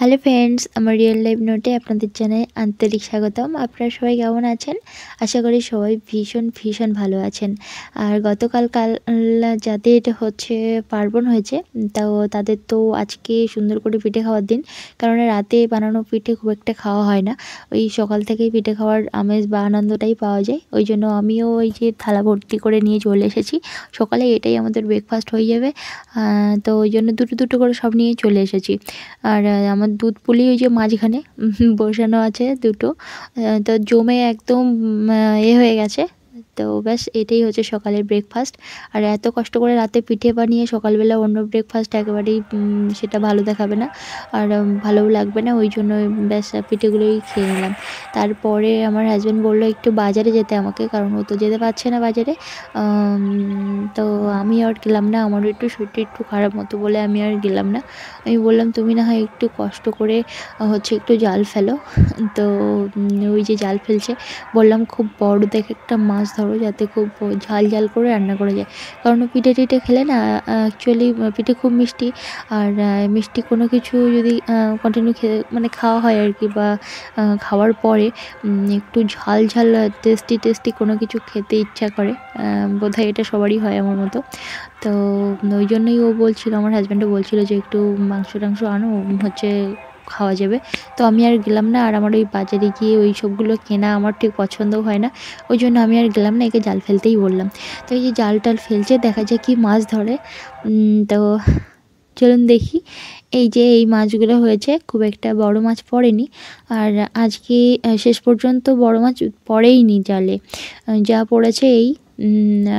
Hello friends আমার real life নোটে আপনাদের জানাই আন্তরিক স্বাগতম আপনারা সবাই কেমন আছেন আশা করি সবাই ভীষণ ভীষণ ভালো আছেন আর গতকাল কাল যাদের হচ্ছে পার্বণ হয়েছে তো তাদের তো আজকে সুন্দর করে পিঠে খাওয়ার দিন কারণ রাতে বানানো পিঠে খুব একটা খাওয়া হয় না ওই সকাল থেকেই পিঠে খাওয়ার আমেজ বা আনন্দটাই পাওয়া যায় ওই জন্য আমিও ওই যে থালা ভর্তি করে নিয়ে চলে এসেছি সকালে এটাই আমাদের ব্রেকফাস্ট হয়ে যাবে তো ওই জন্য দুটো দুটো করে সব নিয়ে চলে এসেছি আর আমার আমার দুধ পুলি ওই যে মাঝখানে বসানো আছে দুটো তো জমে একদম এ হয়ে গেছে তো ব্যাস এটাই হচ্ছে সকালের ব্রেকফাস্ট আর এত কষ্ট করে রাতে পিঠে বানিয়ে সকালবেলা অন্য ব্রেকফাস্ট একেবারেই সেটা ভালো দেখাবে না আর ভালোও লাগবে না ওই জন্য ব্যাস পিঠেগুলোই খেয়ে নিলাম তারপরে আমার হাজব্যান্ড বললো একটু বাজারে যেতে আমাকে কারণ ও তো যেতে পারছে না বাজারে তো আমি আর গেলাম না আমারও একটু শরীরটা একটু খারাপ মতো বলে আমি আর গেলাম না আমি বললাম তুমি না হয় একটু কষ্ট করে হচ্ছে একটু জাল ফেলো তো ওই যে জাল ফেলছে বললাম খুব বড় দেখে একটা মাছ ধরো হবে যাতে খুব ঝাল ঝাল করে রান্না করা যায় কারণ পিঠে টিঠে খেলে না অ্যাকচুয়ালি পিঠে খুব মিষ্টি আর মিষ্টি কোনো কিছু যদি কন্টিনিউ খেয়ে মানে খাওয়া হয় আর কি বা খাওয়ার পরে একটু ঝাল ঝাল টেস্টি টেস্টি কোনো কিছু খেতে ইচ্ছা করে বোধ এটা সবারই হয় আমার মতো তো ওই জন্যই ও বলছিল আমার হাজব্যান্ডও বলছিল যে একটু মাংস টাংস আনো হচ্ছে খাওয়া যাবে তো আমি আর গেলাম না আর আমার ওই বাজারে গিয়ে ওই সবগুলো কেনা আমার ঠিক পছন্দ হয় না ওই জন্য আমি আর গেলাম না একে জাল ফেলতেই বললাম তো এই যে জাল টাল ফেলছে দেখা যায় কি মাছ ধরে তো চলুন দেখি এই যে এই মাছগুলো হয়েছে খুব একটা বড় মাছ পড়েনি আর আজকে শেষ পর্যন্ত বড় মাছ পড়েই নি জালে যা পড়েছে এই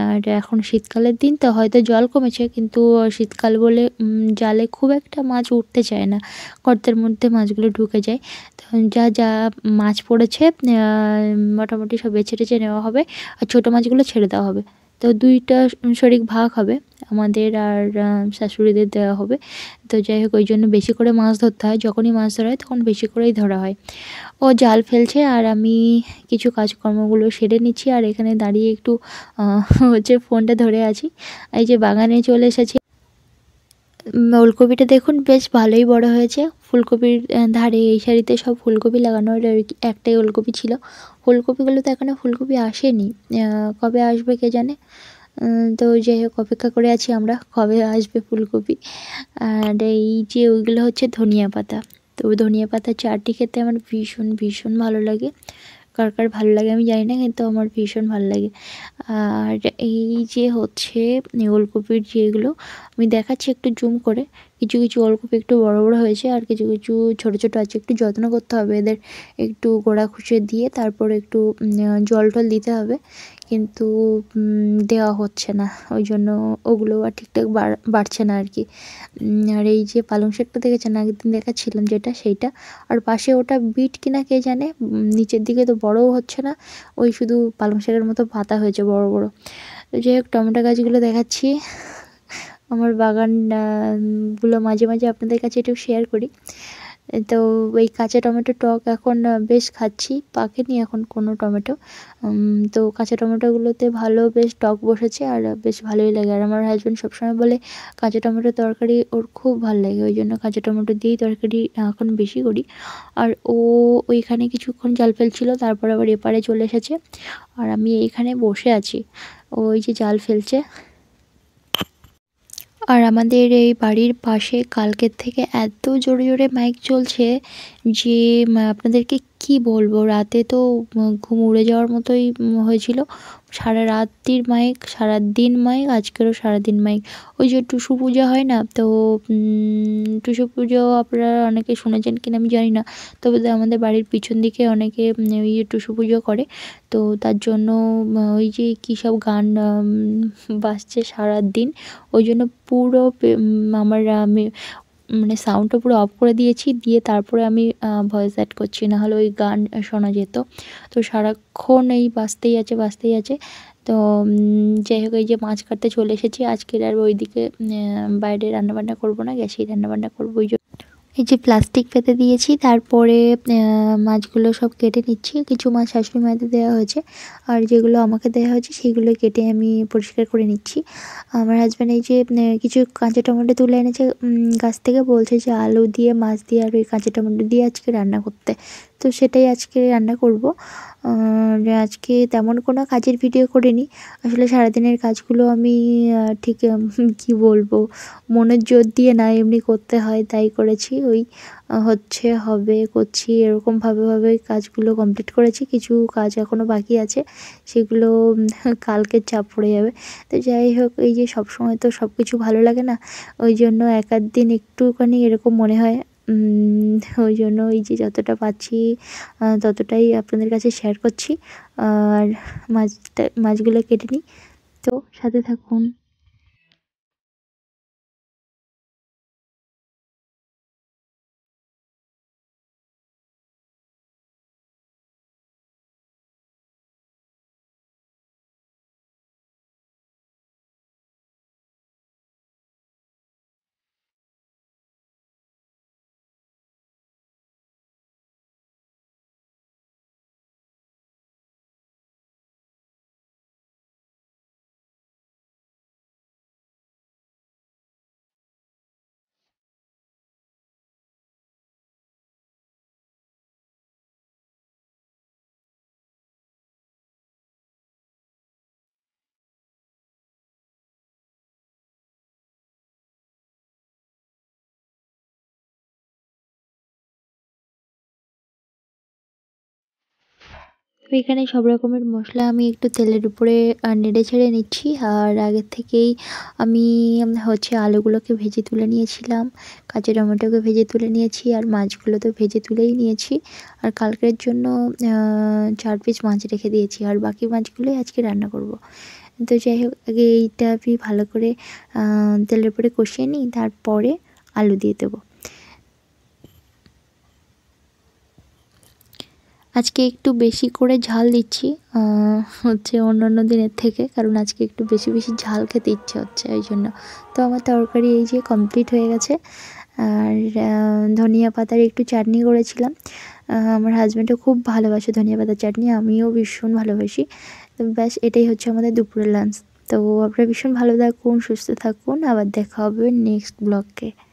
আর এখন শীতকালের দিন তো হয়তো জল কমেছে কিন্তু শীতকাল বলে জালে খুব একটা মাছ উঠতে চায় না গর্তের মধ্যে মাছগুলো ঢুকে যায় তখন যা যা মাছ পড়েছে মোটামুটি সব বেছে টেছে নেওয়া হবে আর ছোটো মাছগুলো ছেড়ে দেওয়া হবে তো দুইটা শরিক ভাগ হবে আমাদের আর শাশুড়িদের দেওয়া হবে তো যাই হোক ওই জন্য বেশি করে মাছ ধরতে হয় যখনই মাছ ধরা হয় তখন বেশি করেই ধরা হয় ও জাল ফেলছে আর আমি কিছু কাজকর্মগুলো সেরে নিচ্ছি আর এখানে দাঁড়িয়ে একটু হচ্ছে ফোনটা ধরে আছি এই যে বাগানে চলে এসেছি ওলকপিটা দেখুন বেশ ভালোই বড় হয়েছে ফুলকপির ধারে এই শাড়িতে সব ফুলকপি লাগানো হলো একটাই ওলকপি ছিল ফুলকপিগুলো তো এখনও ফুলকপি আসেনি কবে আসবে কে জানে তো যাই হোক অপেক্ষা করে আছি আমরা কবে আসবে ফুলকপি আর এই যে ওইগুলো হচ্ছে ধনিয়া পাতা তো ধনিয়া পাতা চারটি খেতে আমার ভীষণ ভীষণ ভালো লাগে কার কার ভালো লাগে আমি জানি না কিন্তু আমার ভীষণ ভালো লাগে আর এই যে হচ্ছে ওলকপির যেগুলো আমি দেখাচ্ছি একটু জুম করে কিছু কিছু অল্প একটু বড় বড় হয়েছে আর কিছু কিছু ছোট ছোট আছে একটু যত্ন করতে হবে এদের একটু গোড়া খুঁচে দিয়ে তারপর একটু জল টল দিতে হবে কিন্তু দেওয়া হচ্ছে না ওই জন্য ওগুলো আর ঠিকঠাক বাড়ছে না আর কি আর এই যে পালং শাকটা দেখেছেন একদিন দেখাচ্ছিলাম যেটা সেইটা আর পাশে ওটা বিট কিনা কে জানে নিচের দিকে তো বড়ও হচ্ছে না ওই শুধু পালং শাকের মতো পাতা হয়েছে বড় বড় যাই হোক টমেটো গাছগুলো দেখাচ্ছি আমার বাগানগুলো মাঝে মাঝে আপনাদের কাছে একটু শেয়ার করি তো ওই কাঁচা টমেটো টক এখন বেশ খাচ্ছি পাকেনি এখন কোনো টমেটো তো কাঁচা টমেটোগুলোতে ভালো বেশ টক বসেছে আর বেশ ভালোই লাগে আর আমার হাজব্যান্ড সবসময় বলে কাঁচা টমেটো তরকারি ওর খুব ভালো লাগে ওই জন্য কাঁচা টমেটো দিয়েই তরকারি এখন বেশি করি আর ও ওইখানে কিছুক্ষণ জাল ফেলছিল তারপর আবার এপারে চলে এসেছে আর আমি এইখানে বসে আছি ওই যে জাল ফেলছে আর আমাদের এই বাড়ির পাশে কালকের থেকে এত জোরে জোরে মাইক চলছে যে আপনাদেরকে কি বলবো রাতে তো ঘুম উড়ে যাওয়ার মতোই হয়েছিল সারা রাত্রির মাইক সারা দিন মাইক আজকেরও সারাদিন মাইক ওই যে টুসু পূজা হয় না তো টুসু পুজো আপনারা অনেকে শুনেছেন কিনা আমি জানি না তবে আমাদের বাড়ির পিছন দিকে অনেকে ওই যে টুসু পুজো করে তো তার জন্য ওই যে কী সব গান বাজছে সারা দিন ওই জন্য পুরো আমার আমি মানে সাউন্ডটা পুরো অফ করে দিয়েছি দিয়ে তারপরে আমি ভয়েস অ্যাড করছি না হলে ওই গান শোনা যেত তো সারাক্ষণ এই বাঁচতেই আছে বাঁচতেই আছে তো যাই হোক এই যে মাছ কাটতে চলে এসেছি আজকের আর ওইদিকে বাইরে রান্নাবান্না করবো না গ্যাসেই রান্নাবান্না করবো ওই জন্য এই যে প্লাস্টিক পেতে দিয়েছি তারপরে মাছগুলো সব কেটে নিচ্ছি কিছু মাছ শাশুড়ি মাতে দেওয়া হয়েছে আর যেগুলো আমাকে দেওয়া হয়েছে সেগুলো কেটে আমি পরিষ্কার করে নিচ্ছি আমার হাজব্যান্ড এই যে কিছু কাঁচা টমেটো তুলে এনেছে গাছ থেকে বলছে যে আলু দিয়ে মাছ দিয়ে আর ওই কাঁচা টমেটো দিয়ে আজকে রান্না করতে তো সেটাই আজকে রান্না করব আজকে তেমন কোনো কাজের ভিডিও করিনি আসলে সারাদিনের কাজগুলো আমি ঠিক কি বলবো মনের জোর দিয়ে না এমনি করতে হয় তাই করেছি ওই হচ্ছে হবে করছি এরকমভাবেভাবে কাজগুলো কমপ্লিট করেছি কিছু কাজ এখনও বাকি আছে সেগুলো কালকে চাপ পড়ে যাবে তো যাই হোক এই যে সবসময় তো সব কিছু ভালো লাগে না ওই জন্য এক দিন একটুখানি এরকম মনে হয় ওই জন্য ওই যে যতটা পাচ্ছি ততটাই আপনাদের কাছে শেয়ার করছি আর মাছটা মাছগুলো কেটে নিই তো সাথে থাকুন তো এখানে সব রকমের মশলা আমি একটু তেলের উপরে নেড়ে ছেড়ে নিচ্ছি আর আগে থেকেই আমি হচ্ছে আলুগুলোকে ভেজে তুলে নিয়েছিলাম কাঁচা টমেটোকে ভেজে তুলে নিয়েছি আর মাছগুলো তো ভেজে তুলেই নিয়েছি আর কালকের জন্য চার পিস মাছ রেখে দিয়েছি আর বাকি মাছগুলোই আজকে রান্না করব। তো যাই হোক আগে এইটা আমি ভালো করে তেলের উপরে কষিয়ে নিই তারপরে আলু দিয়ে দেবো আজকে একটু বেশি করে ঝাল দিচ্ছি হচ্ছে অন্যান্য দিনের থেকে কারণ আজকে একটু বেশি বেশি ঝাল খেতে ইচ্ছে হচ্ছে ওই জন্য তো আমার তরকারি এই যে কমপ্লিট হয়ে গেছে আর ধনিয়া পাতার একটু চাটনি করেছিলাম আমার হাজব্যান্ডও খুব ভালোবাসে ধনিয়া পাতার চাটনি আমিও ভীষণ ভালোবাসি তো ব্যাস এটাই হচ্ছে আমাদের দুপুরের লাঞ্চ তো আপনারা ভীষণ ভালো থাকুন সুস্থ থাকুন আবার দেখা হবে নেক্সট ব্লগকে